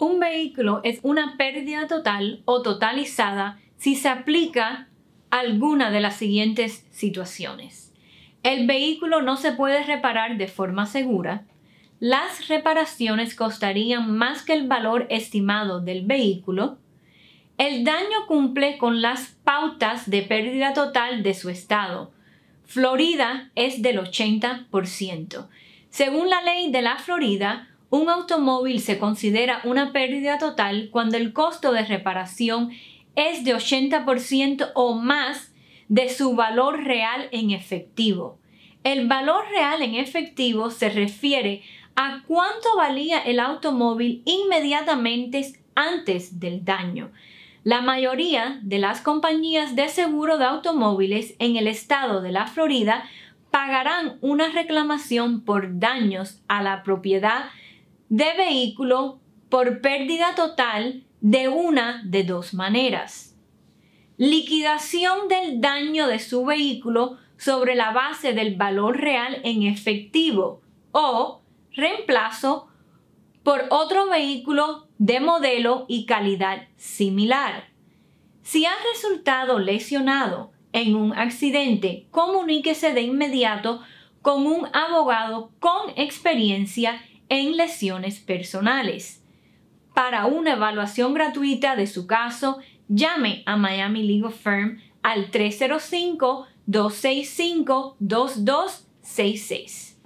Un vehículo es una pérdida total o totalizada si se aplica alguna de las siguientes situaciones. El vehículo no se puede reparar de forma segura. Las reparaciones costarían más que el valor estimado del vehículo. El daño cumple con las pautas de pérdida total de su estado. Florida es del 80%. Según la ley de la Florida, un automóvil se considera una pérdida total cuando el costo de reparación es de 80% o más de su valor real en efectivo. El valor real en efectivo se refiere a cuánto valía el automóvil inmediatamente antes del daño. La mayoría de las compañías de seguro de automóviles en el estado de la Florida pagarán una reclamación por daños a la propiedad de vehículo por pérdida total de una de dos maneras. Liquidación del daño de su vehículo sobre la base del valor real en efectivo o reemplazo por otro vehículo de modelo y calidad similar. Si ha resultado lesionado en un accidente, comuníquese de inmediato con un abogado con experiencia en lesiones personales. Para una evaluación gratuita de su caso, llame a Miami Legal Firm al 305 265 2266.